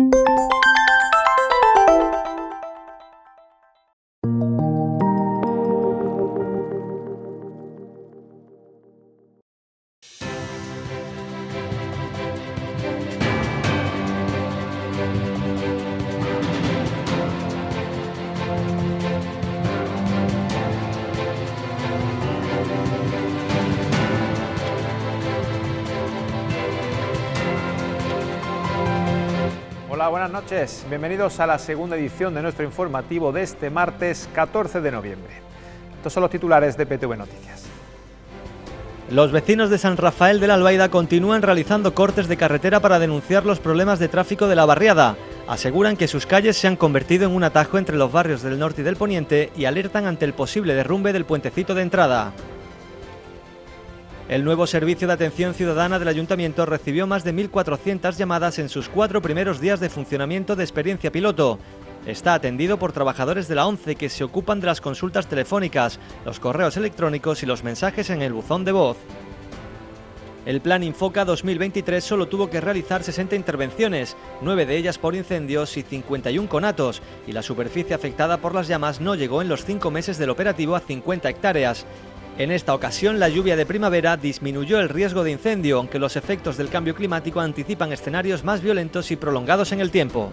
Música noches. Bienvenidos a la segunda edición de nuestro informativo de este martes 14 de noviembre. Estos son los titulares de PTV Noticias. Los vecinos de San Rafael de la Albaida continúan realizando cortes de carretera para denunciar los problemas de tráfico de la barriada. Aseguran que sus calles se han convertido en un atajo entre los barrios del norte y del poniente y alertan ante el posible derrumbe del puentecito de entrada. El nuevo servicio de atención ciudadana del ayuntamiento recibió más de 1.400 llamadas en sus cuatro primeros días de funcionamiento de experiencia piloto. Está atendido por trabajadores de la ONCE que se ocupan de las consultas telefónicas, los correos electrónicos y los mensajes en el buzón de voz. El plan Infoca 2023 solo tuvo que realizar 60 intervenciones, 9 de ellas por incendios y 51 conatos, y la superficie afectada por las llamas no llegó en los cinco meses del operativo a 50 hectáreas. En esta ocasión, la lluvia de primavera disminuyó el riesgo de incendio, aunque los efectos del cambio climático anticipan escenarios más violentos y prolongados en el tiempo.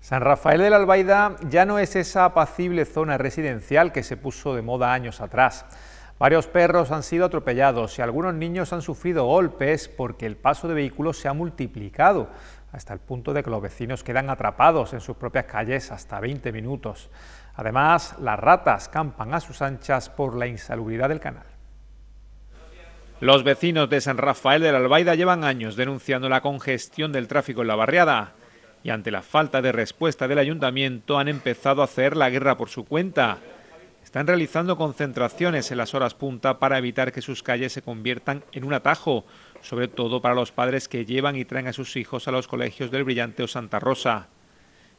San Rafael de la Albaida ya no es esa apacible zona residencial que se puso de moda años atrás. Varios perros han sido atropellados y algunos niños han sufrido golpes porque el paso de vehículos se ha multiplicado hasta el punto de que los vecinos quedan atrapados en sus propias calles hasta 20 minutos. Además, las ratas campan a sus anchas por la insalubridad del canal. Los vecinos de San Rafael de la Albaida llevan años denunciando la congestión del tráfico en la barriada y ante la falta de respuesta del ayuntamiento han empezado a hacer la guerra por su cuenta. Están realizando concentraciones en las horas punta para evitar que sus calles se conviertan en un atajo, sobre todo para los padres que llevan y traen a sus hijos a los colegios del Brillante o Santa Rosa.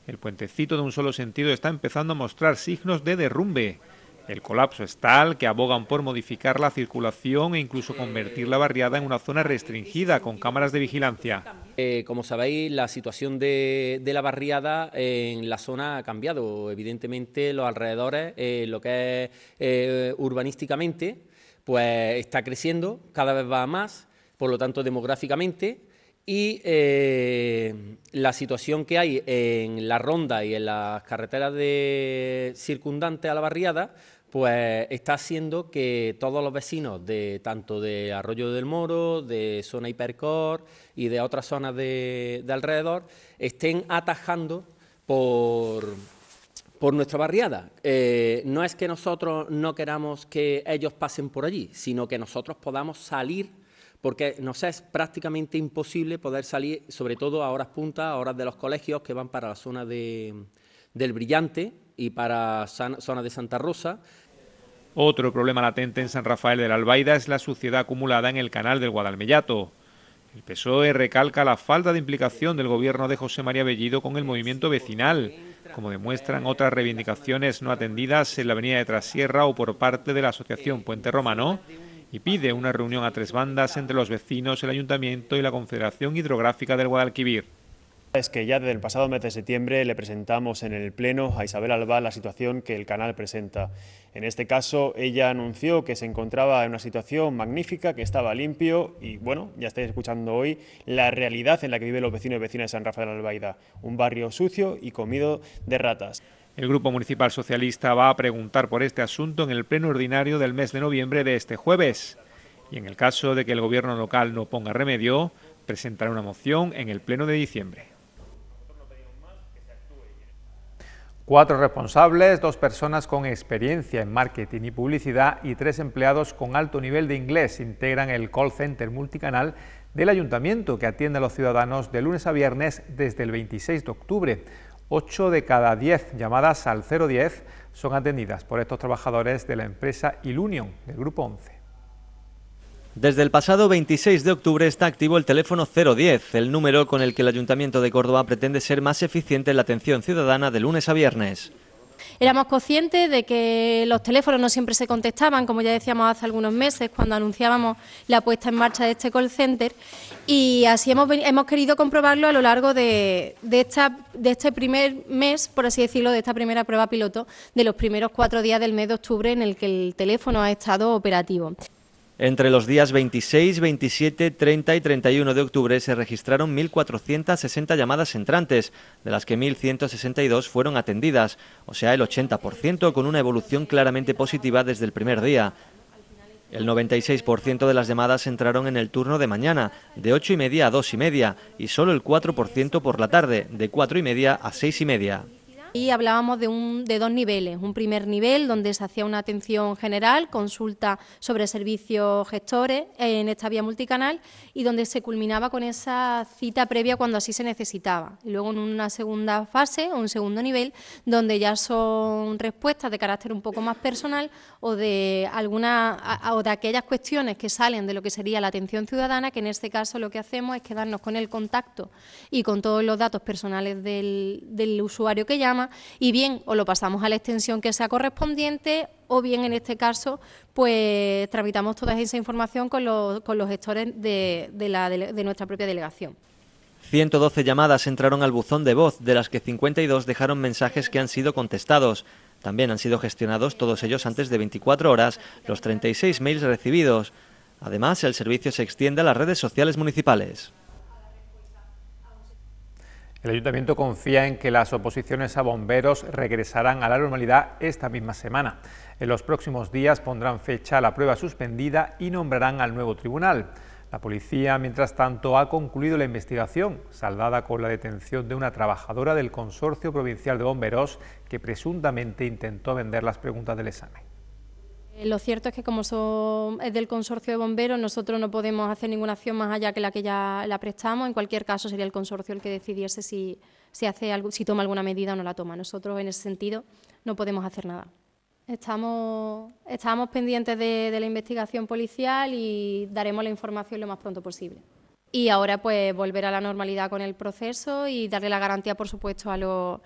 El puentecito de un solo sentido está empezando a mostrar signos de derrumbe. El colapso es tal que abogan por modificar la circulación e incluso convertir la barriada en una zona restringida con cámaras de vigilancia. Eh, como sabéis, la situación de, la barriada en la zona ha cambiado. Evidentemente, los alrededores, eh, lo que es eh, urbanísticamente, pues está creciendo, cada vez va más por lo tanto demográficamente, y eh, la situación que hay en la ronda y en las carreteras de circundantes a la barriada, pues está haciendo que todos los vecinos de tanto de Arroyo del Moro, de zona Hipercor y de otras zonas de, alrededor estén atajando por, por nuestra barriada. Eh, no es que nosotros no queramos que ellos pasen por allí, sino que nosotros podamos salir porque nos es prácticamente imposible poder salir, sobre todo a horas puntas, a horas de los colegios que van para la zona de, del Brillante y para zona de Santa Rosa. Otro problema latente en San Rafael de la Albaida es la suciedad acumulada en el canal del Guadalmellato. El PSOE recalca la falta de implicación del gobierno de José María Bellido con el movimiento vecinal, como demuestran otras reivindicaciones no atendidas en la avenida de Trasierra o por parte de la Asociación Puente Romano, y pide una reunión a tres bandas entre los vecinos, el ayuntamiento y la Confederación Hidrográfica del Guadalquivir. Es que ya desde el pasado mes de septiembre le presentamos en el Pleno a Isabel Alba la situación que el canal presenta. En este caso, ella anunció que se encontraba en una situación magnífica, que estaba limpio y, bueno, ya estáis escuchando hoy la realidad en la que viven los vecinos y vecinas de San Rafael Albaida, un barrio sucio y comido de ratas. El Grupo Municipal Socialista va a preguntar por este asunto en el pleno ordinario del mes de noviembre de este jueves. Y en el caso de que el Gobierno local no ponga remedio, presentará una moción en el pleno de diciembre. Cuatro responsables, dos personas con experiencia en marketing y publicidad y tres empleados con alto nivel de inglés integran el call center multicanal del ayuntamiento que atiende a los ciudadanos de lunes a viernes desde el 26 de octubre. 8 de cada 10 llamadas al 010 son atendidas por estos trabajadores de la empresa Ilunion, del Grupo 11. Desde el pasado 26 de octubre está activo el teléfono 010, el número con el que el Ayuntamiento de Córdoba pretende ser más eficiente en la atención ciudadana de lunes a viernes. Éramos conscientes de que los teléfonos no siempre se contestaban, como ya decíamos hace algunos meses, cuando anunciábamos la puesta en marcha de este call center, y así hemos, querido comprobarlo a lo largo de este primer mes, por así decirlo, de esta primera prueba piloto, de los primeros cuatro días del mes de octubre en el que el teléfono ha estado operativo. Entre los días 26, 27, 30 y 31 de octubre se registraron 1.460 llamadas entrantes, de las que 1.162 fueron atendidas, o sea el 80%, con una evolución claramente positiva desde el primer día. El 96% de las llamadas entraron en el turno de mañana, de 8 y media a 2 y media, y solo el 4% por la tarde, de 4 y media a 6 y media. Y hablábamos de, un, de dos niveles. Un primer nivel donde se hacía una atención general, consulta sobre servicios gestores en esta vía multicanal y donde se culminaba con esa cita previa cuando así se necesitaba. Y luego en una segunda fase o un segundo nivel donde ya son respuestas de carácter un poco más personal o de alguna o de aquellas cuestiones que salen de lo que sería la atención ciudadana, que en este caso lo que hacemos es quedarnos con el contacto y con todos los datos personales del, del usuario que llama y bien o lo pasamos a la extensión que sea correspondiente o bien en este caso pues tramitamos toda esa información con los, gestores de nuestra propia delegación. 112 llamadas entraron al buzón de voz, de las que 52 dejaron mensajes que han sido contestados. También han sido gestionados todos ellos antes de 24 horas los 36 mails recibidos. Además, el servicio se extiende a las redes sociales municipales. El ayuntamiento confía en que las oposiciones a bomberos regresarán a la normalidad esta misma semana. En los próximos días pondrán fecha a la prueba suspendida y nombrarán al nuevo tribunal. La policía, mientras tanto, ha concluido la investigación, saldada con la detención de una trabajadora del Consorcio Provincial de Bomberos que presuntamente intentó vender las preguntas del examen. Eh, lo cierto es que como es del consorcio de bomberos, nosotros no podemos hacer ninguna acción más allá que la que ya la prestamos. En cualquier caso, sería el consorcio el que decidiese si, si, hace algo, si toma alguna medida o no la toma. Nosotros, en ese sentido, no podemos hacer nada. Estamos, pendientes de la investigación policial y daremos la información lo más pronto posible y ahora pues volver a la normalidad con el proceso y darle la garantía, por supuesto, a, los,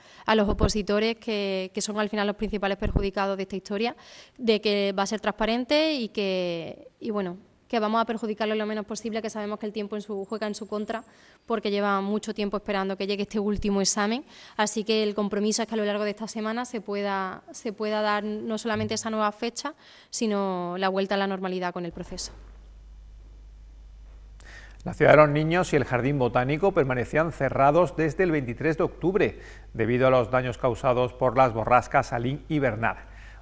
opositores que, son al final los principales perjudicados de esta historia, de que va a ser transparente y que, bueno, que vamos a perjudicarlo lo menos posible, que sabemos que el tiempo en su, juega en su contra, porque lleva mucho tiempo esperando que llegue este último examen. Así que el compromiso es que a lo largo de esta semana se pueda, se pueda dar no solamente esa nueva fecha, sino la vuelta a la normalidad con el proceso. La ciudad de los niños y el jardín botánico permanecían cerrados desde el 23 de octubre debido a los daños causados por las borrascas Alín y Bernard.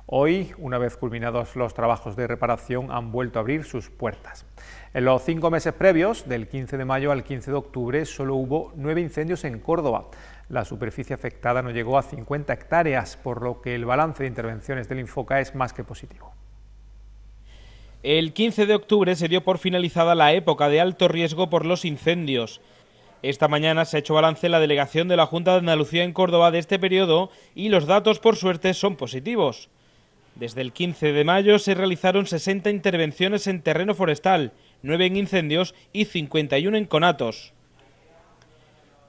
Hoy, una vez culminados los trabajos de reparación, han vuelto a abrir sus puertas. En los cinco meses previos, del 15 de mayo al 15 de octubre, solo hubo nueve incendios en Córdoba. La superficie afectada no llegó a 50 hectáreas, por lo que el balance de intervenciones del Infoca es más que positivo. El 15 de octubre se dio por finalizada la época de alto riesgo por los incendios. Esta mañana se ha hecho balance la delegación de la Junta de Andalucía en Córdoba de este periodo y los datos, por suerte, son positivos. Desde el 15 de mayo se realizaron 60 intervenciones en terreno forestal, 9 en incendios y 51 en conatos.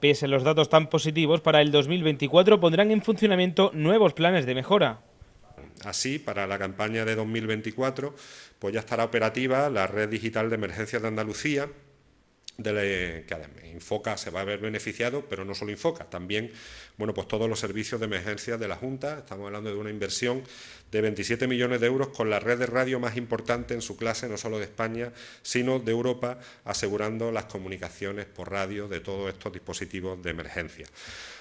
Pese a los datos tan positivos, para el 2024 pondrán en funcionamiento nuevos planes de mejora. Así, para la campaña de 2024, pues ya estará operativa la red digital de emergencias de Andalucía, que se va a ver beneficiado, pero no solo Infoca, también bueno, pues todos los servicios de emergencia de la Junta. Estamos hablando de una inversión de 27 millones de euros con la red de radio más importante en su clase, no solo de España, sino de Europa, asegurando las comunicaciones por radio de todos estos dispositivos de emergencia.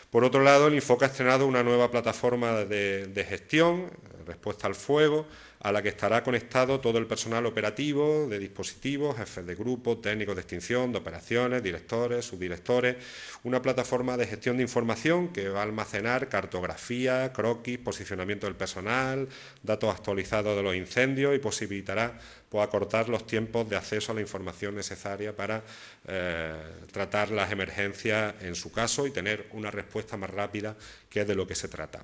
Por otro lado, el Infoca ha estrenado una nueva plataforma de, de gestión, respuesta al fuego, a la que estará conectado todo el personal operativo de dispositivos, jefes de grupo, técnicos de extinción, de operaciones, directores, subdirectores, una plataforma de gestión de información que va a almacenar cartografía, croquis, posicionamiento del personal, datos actualizados de los incendios y posibilitará pues, acortar los tiempos de acceso a la información necesaria para eh, tratar las emergencias en su caso y tener una respuesta más rápida que es de lo que se trata.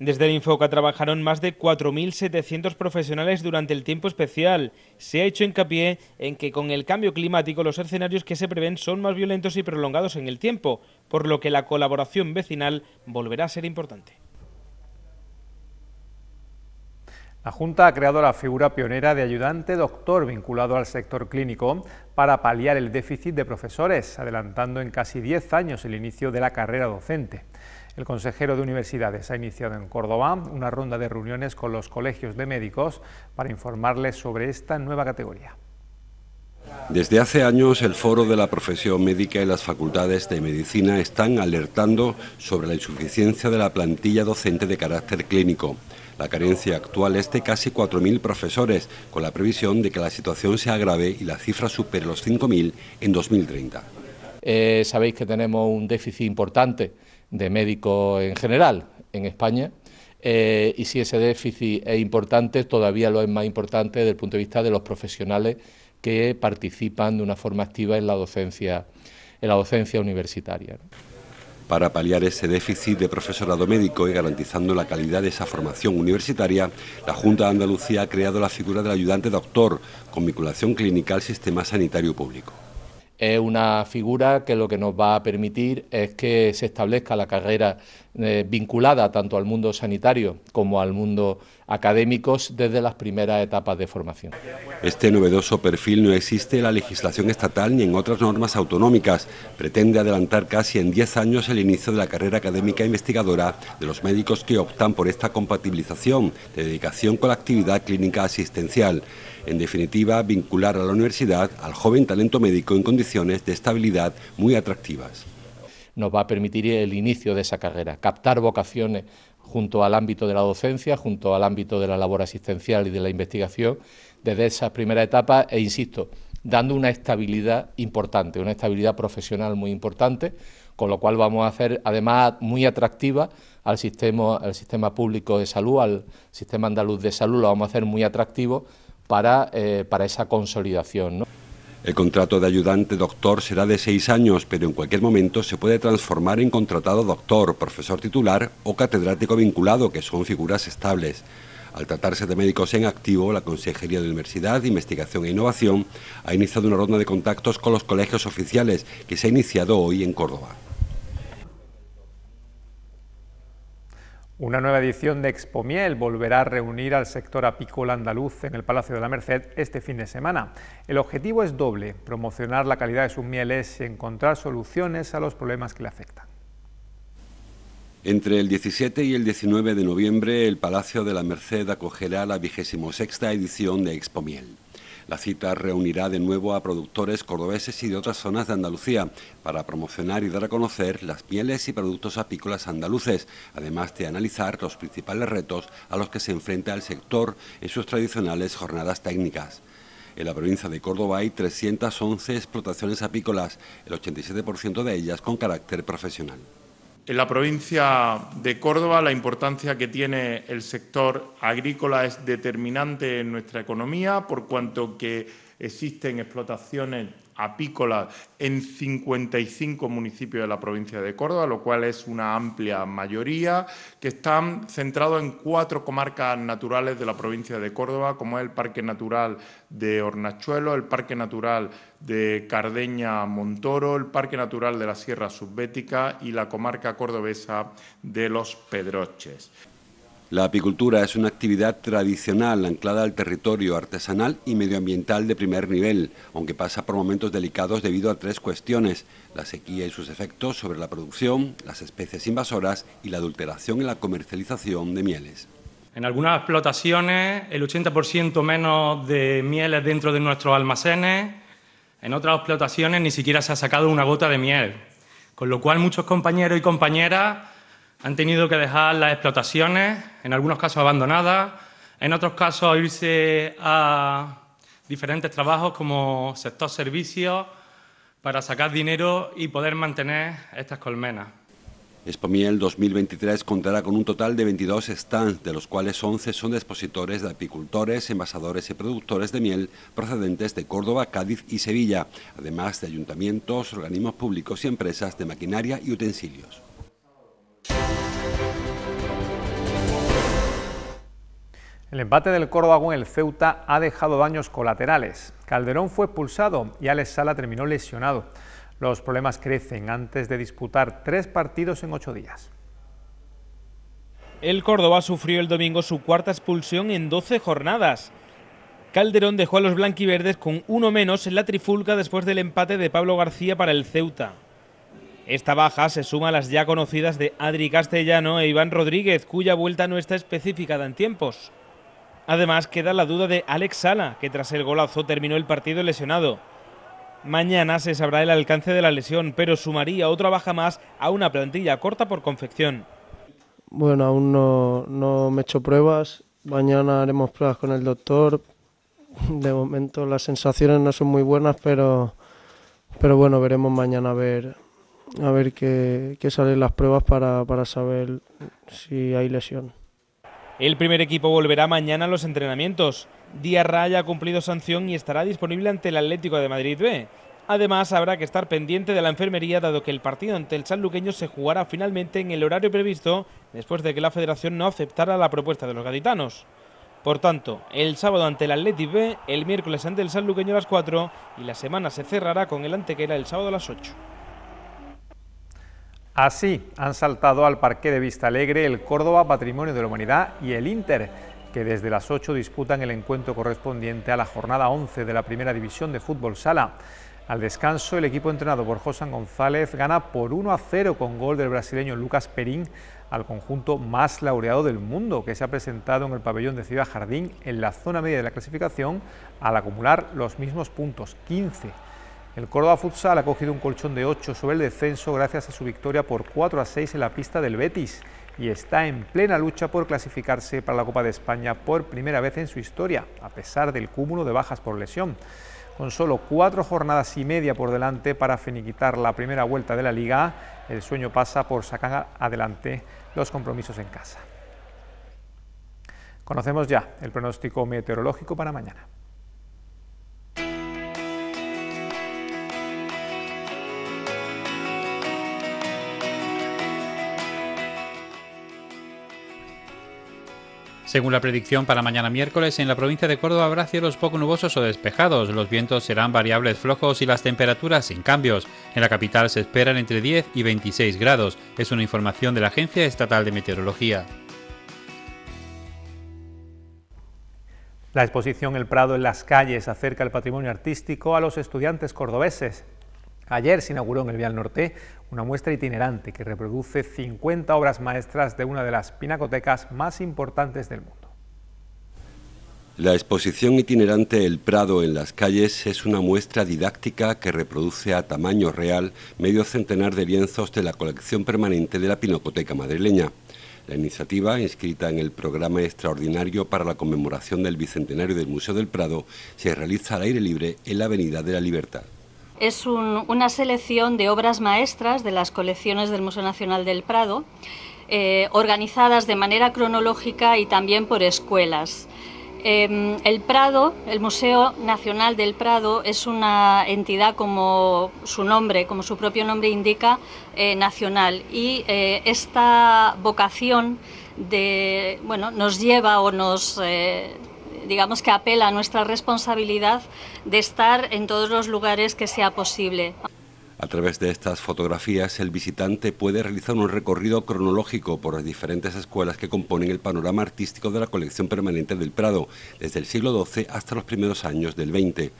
Desde el Infoca trabajaron más de 4.700 profesionales durante el tiempo especial. Se ha hecho hincapié en que con el cambio climático los escenarios que se prevén son más violentos y prolongados en el tiempo, por lo que la colaboración vecinal volverá a ser importante. La Junta ha creado la figura pionera de ayudante doctor vinculado al sector clínico para paliar el déficit de profesores, adelantando en casi 10 años el inicio de la carrera docente. El consejero de Universidades ha iniciado en Córdoba una ronda de reuniones con los colegios de médicos para informarles sobre esta nueva categoría. Desde hace años el Foro de la Profesión Médica y las Facultades de Medicina están alertando sobre la insuficiencia de la plantilla docente de carácter clínico. La carencia actual es de casi 4.000 profesores, con la previsión de que la situación se agrave y la cifra supere los 5.000 en 2030. Eh, sabéis que tenemos un déficit importante de médicos en general en España. Eh, y si ese déficit es importante, todavía lo es más importante desde el punto de vista de los profesionales que participan de una forma activa en la docencia, en la docencia universitaria. Para paliar ese déficit de profesorado médico y garantizando la calidad de esa formación universitaria, la Junta de Andalucía ha creado la figura del ayudante doctor con vinculación clínica al sistema sanitario público es una figura que lo que nos va a permitir es que se establezca la carrera eh, vinculada tanto al mundo sanitario como al mundo académico desde las primeras etapas de formación. Este novedoso perfil no existe en la legislación estatal ni en otras normas autonómicas. Pretende adelantar casi en 10 años el inicio de la carrera académica investigadora de los médicos que optan por esta compatibilización de dedicación con la actividad clínica asistencial. En definitiva, vincular a la universidad al joven talento médico en condiciones de estabilidad muy atractivas. Nos va a permitir el inicio de esa carrera, captar vocaciones junto al ámbito de la docencia, junto al ámbito de la labor asistencial y de la investigación, desde esa primera etapa e, insisto, dando una estabilidad importante, una estabilidad profesional muy importante, con lo cual vamos a hacer además muy atractiva al sistema, sistema público de salud, al sistema andaluz de salud, lo vamos a hacer muy atractivo para, eh, para esa consolidación. El contrato de ayudante doctor será de seis años, pero en cualquier momento se puede transformar en contratado doctor, profesor titular o catedrático vinculado, que son figuras estables. Al tratarse de médicos en activo, la Consejería de Universidad, Investigación e Innovación ha iniciado una ronda de contactos con los colegios oficiales que se ha iniciado hoy en Córdoba. Una nueva edición de Expo Miel volverá a reunir al sector apícola andaluz en el Palacio de la Merced este fin de semana. El objetivo es doble, promocionar la calidad de sus mieles y encontrar soluciones a los problemas que le afectan. Entre el 17 y el 19 de noviembre, el Palacio de la Merced acogerá la 26 edición de Expo Miel. La cita reunirá de nuevo a productores cordobeses y de otras zonas de Andalucía para promocionar y dar a conocer las pieles y productos apícolas andaluces, además de analizar los principales retos a los que se enfrenta el sector en sus tradicionales jornadas técnicas. En la provincia de Córdoba hay 311 explotaciones apícolas, el 87% de ellas con carácter profesional en la provincia de Córdoba la importancia que tiene el sector agrícola es determinante en nuestra economía, por cuanto que existen explotaciones apícola en 55 municipios de la provincia de Córdoba, lo cual es una amplia mayoría, que están centrados en cuatro comarcas naturales de la provincia de Córdoba, como es el Parque Natural de Hornachuelo, el Parque Natural de Cardeña Montoro, el Parque Natural de la Sierra Subbética y la comarca cordobesa de Los Pedroches. La apicultura es una actividad tradicional anclada al territorio artesanal y medioambiental de primer nivel, aunque pasa por momentos delicados debido a tres cuestiones, la sequía y sus efectos sobre la producción, las especies invasoras y la adulteración en la comercialización de mieles. En algunas explotaciones el 80% menos de mieles dentro de nuestros almacenes, en otras explotaciones ni siquiera se ha sacado una gota de miel, con lo cual muchos compañeros y compañeras han tenido que dejar las explotaciones, en algunos casos abandonadas, en otros casos irse a diferentes trabajos como sector servicios para sacar dinero y poder mantener estas colmenas. ExpoMiel 2023 contará con un total de 22 stands, de los cuales 11 son de expositores de apicultores, envasadores y productores de miel procedentes de Córdoba, Cádiz y Sevilla, además de ayuntamientos, organismos públicos y empresas de maquinaria y utensilios. El empate del Córdoba con el Ceuta ha dejado daños colaterales. Calderón fue expulsado y Alex Sala terminó lesionado. Los problemas crecen antes de disputar tres partidos en ocho días. El Córdoba sufrió el domingo su cuarta expulsión en 12 jornadas. Calderón dejó a los blanquiverdes con uno menos en la trifulca después del empate de Pablo García para el Ceuta. Esta baja se suma a las ya conocidas de Adri Castellano e Iván Rodríguez, cuya vuelta no está especificada en tiempos. Además, queda la duda de Alex Sala, que tras el golazo terminó el partido lesionado. Mañana se sabrá el alcance de la lesión, pero sumaría otra baja más a una plantilla corta por confección. Bueno, aún no, no me he hecho pruebas. Mañana haremos pruebas con el doctor. De momento las sensaciones no son muy buenas, pero, pero bueno, veremos mañana a ver, a ver qué, salen las pruebas para, para saber si hay lesión. El primer equipo volverá mañana a los entrenamientos. Diarra ha cumplido sanción y estará disponible ante el Atlético de Madrid B. Además, habrá que estar pendiente de la enfermería, dado que el partido ante el sanluqueño se jugará finalmente en el horario previsto, después de que la federación no aceptara la propuesta de los gaditanos. Por tanto, el sábado ante el Atlético B, el miércoles ante el sanluqueño a las 4 y la semana se cerrará con el Antequera el sábado a las 8. Así han saltado al Parque de Vista Alegre el Córdoba Patrimonio de la Humanidad y el Inter, que desde las 8 disputan el encuentro correspondiente a la jornada 11 de la Primera División de Fútbol Sala. Al descanso, el equipo entrenado por José González gana por 1 a 0 con gol del brasileño Lucas Perín al conjunto más laureado del mundo que se ha presentado en el pabellón de Ciudad Jardín en la zona media de la clasificación al acumular los mismos puntos 15. El Córdoba Futsal ha cogido un colchón de 8 sobre el descenso gracias a su victoria por 4 a 6 en la pista del Betis y está en plena lucha por clasificarse para la Copa de España por primera vez en su historia, a pesar del cúmulo de bajas por lesión. Con solo cuatro jornadas y media por delante para finiquitar la primera vuelta de la Liga, el sueño pasa por sacar adelante los compromisos en casa. Conocemos ya el pronóstico meteorológico para mañana. Según la predicción para mañana miércoles, en la provincia de Córdoba habrá cielos poco nubosos o despejados, los vientos serán variables flojos y las temperaturas sin cambios. En la capital se esperan entre 10 y 26 grados, es una información de la Agencia Estatal de Meteorología. La exposición El Prado en las calles acerca el patrimonio artístico a los estudiantes cordobeses. Ayer se inauguró en el Vial Norte una muestra itinerante que reproduce 50 obras maestras de una de las pinacotecas más importantes del mundo. La exposición itinerante El Prado en las calles es una muestra didáctica que reproduce a tamaño real medio centenar de lienzos de la colección permanente de la Pinacoteca madrileña. La iniciativa, inscrita en el programa extraordinario para la conmemoración del Bicentenario del Museo del Prado, se realiza al aire libre en la Avenida de la Libertad es una selección de obras maestras de las colecciones del Museo Nacional del Prado, eh, organizadas de manera cronológica y también por escuelas. Em, el Prado, el Museo Nacional del Prado, es una entidad como su nombre, como su propio nombre indica, eh, nacional. Y eh, esta vocación de, bueno, nos lleva o nos digamos que apela a nuestra responsabilidad de estar en todos los lugares que sea posible. A través de estas fotografías, el visitante puede realizar un recorrido cronológico por las diferentes escuelas que componen el panorama artístico de la colección permanente del Prado, desde el siglo XII hasta los primeros años del XX.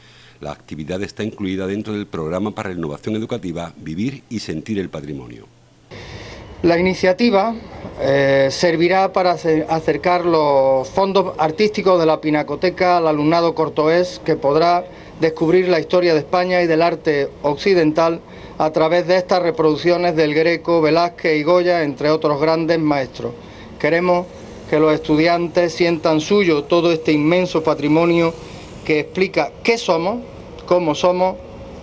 La actividad está incluida dentro del programa para la innovación educativa Vivir y Sentir el Patrimonio. La iniciativa eh, servirá para acercar los fondos artísticos de la Pinacoteca al alumnado cortoés que podrá descubrir la historia de España y del arte occidental a través de estas reproducciones del Greco, Velázquez y Goya, entre otros grandes maestros. Queremos que los estudiantes sientan suyo todo este inmenso patrimonio que explica qué somos, cómo somos,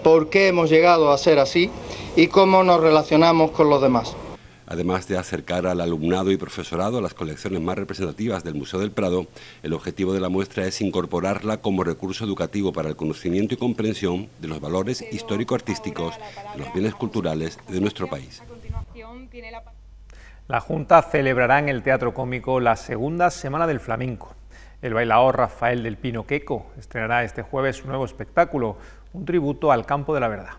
por qué hemos llegado a ser así y cómo nos relacionamos con los demás. Además de acercar al alumnado y profesorado a las colecciones más representativas del Museo del Prado, el objetivo de la muestra es incorporarla como recurso educativo para el conocimiento y comprensión de los valores histórico-artísticos, de los bienes culturales de nuestro país. La Junta celebrará en el Teatro Cómico la segunda Semana del Flamenco. El bailaor Rafael del Pino Queco estrenará este jueves su nuevo espectáculo, un tributo al campo de la verdad.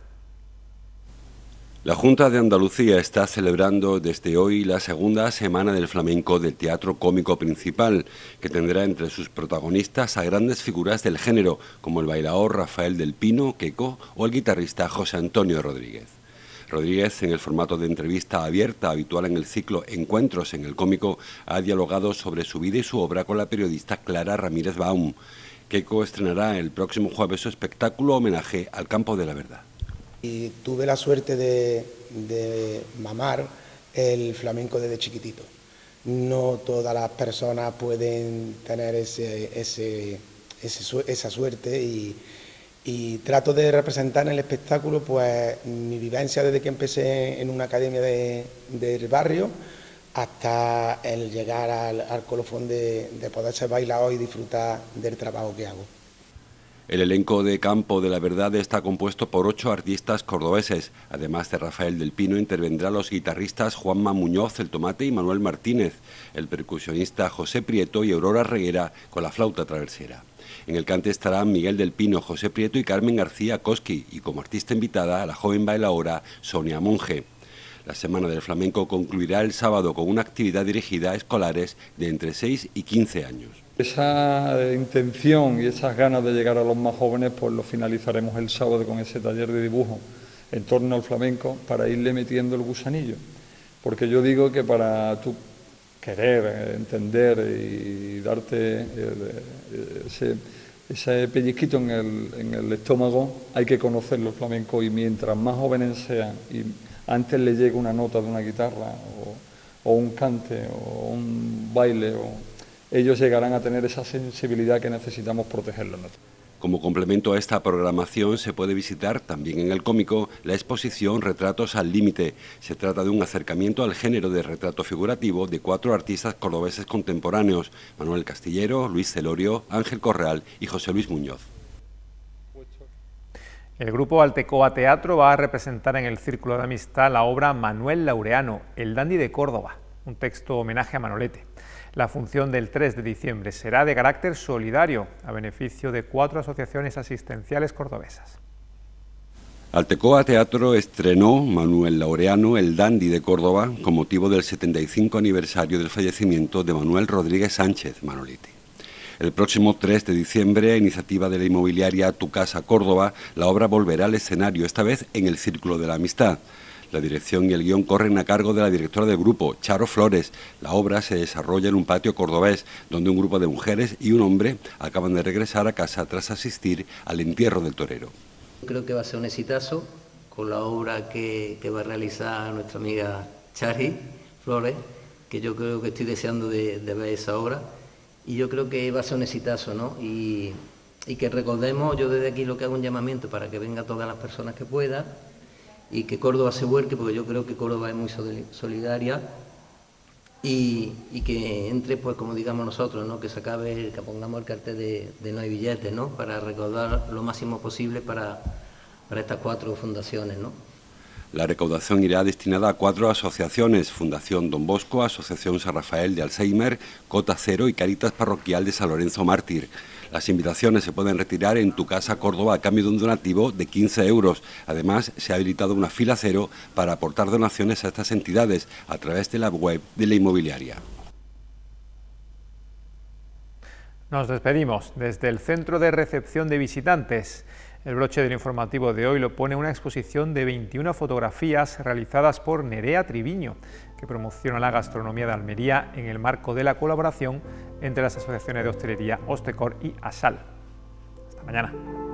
La Junta de Andalucía está celebrando desde hoy la segunda semana del flamenco del Teatro Cómico Principal, que tendrá entre sus protagonistas a grandes figuras del género, como el bailaor Rafael del Pino, Queco o el guitarrista José Antonio Rodríguez. Rodríguez, en el formato de entrevista abierta habitual en el ciclo Encuentros en el Cómico, ha dialogado sobre su vida y su obra con la periodista Clara Ramírez Baum. Queco estrenará el próximo jueves su espectáculo homenaje al campo de la verdad. Y tuve la suerte de, mamar el flamenco desde chiquitito. No todas las personas pueden tener esa suerte y, trato de representar en el espectáculo pues mi vivencia desde que empecé en una academia del barrio hasta el llegar al, colofón de, poder ser bailado y disfrutar del trabajo que hago. El elenco de Campo de la Verdad está compuesto por ocho artistas cordobeses. Además de Rafael del Pino, intervendrán los guitarristas Juanma Muñoz, El Tomate y Manuel Martínez, el percusionista José Prieto y Aurora Reguera con la flauta traversera. En el cante estarán Miguel del Pino, José Prieto y Carmen García Koski, y como artista invitada a la joven bailaora Sonia Monge. La Semana del Flamenco concluirá el sábado con una actividad dirigida a escolares de entre 6 y 15 años. Esa eh, intención y esas ganas de llegar a los más jóvenes, pues lo finalizaremos el sábado con ese taller de dibujo en torno al flamenco para irle metiendo el gusanillo. Porque yo digo que para tú querer, eh, entender y darte eh, ese, pellizquito en el, estómago, hay que conocer los flamencos y mientras más jóvenes sean y antes le llegue una nota de una guitarra o, o un cante o un baile o ellos llegarán a tener esa sensibilidad que necesitamos protegerlos. Como complemento a esta programación se puede visitar también en el cómico la exposición Retratos al Límite. Se trata de un acercamiento al género de retrato figurativo de cuatro artistas cordobeses contemporáneos, Manuel Castillero, Luis Celorio, Ángel Correal y José Luis Muñoz. El grupo Altecoa Teatro va a representar en el Círculo de Amistad la obra Manuel Laureano, El Dandy de Córdoba, un texto homenaje a Manolete. La función del 3 de diciembre será de carácter solidario, a beneficio de cuatro asociaciones asistenciales cordobesas. Altecoa Teatro estrenó Manuel Laureano, el dandy de Córdoba, con motivo del 75 aniversario del fallecimiento de Manuel Rodríguez Sánchez Manoliti. El próximo 3 de diciembre, a iniciativa de la inmobiliaria Tu Casa Córdoba, la obra volverá al escenario, esta vez en el Círculo de la Amistad. La dirección y el guión corren a cargo de la directora del grupo, Charo Flores. La obra se desarrolla en un patio cordobés, donde un grupo de mujeres y un hombre acaban de regresar a casa tras asistir al entierro del torero. Creo que va a ser un exitazo con la obra que, va a realizar nuestra amiga Chari Flores, que yo creo que estoy deseando de, ver esa obra. Y yo creo que va a ser un exitazo, ¿no? Y, que recordemos, yo desde aquí lo que hago un llamamiento para que venga todas las personas que puedan, y que Córdoba se vuelque, porque yo creo que Córdoba es muy solidaria y, que entre, pues como digamos nosotros, ¿no? que se acabe, que pongamos el cartel de, no hay billetes, ¿no? para recaudar lo máximo posible para, para estas cuatro fundaciones. ¿no? La recaudación irá destinada a cuatro asociaciones, Fundación Don Bosco, Asociación San Rafael de Alzheimer, Cota Cero y Caritas Parroquial de San Lorenzo Mártir. Las invitaciones se pueden retirar en Tu Casa Córdoba a cambio de un donativo de 15 euros. Además, se ha habilitado una fila cero para aportar donaciones a estas entidades a través de la web de la inmobiliaria. Nos despedimos desde el Centro de Recepción de Visitantes. El broche del informativo de hoy lo pone una exposición de 21 fotografías realizadas por Nerea Triviño, que promociona la gastronomía de Almería en el marco de la colaboración entre las asociaciones de hostelería Ostecor y Asal. Hasta mañana.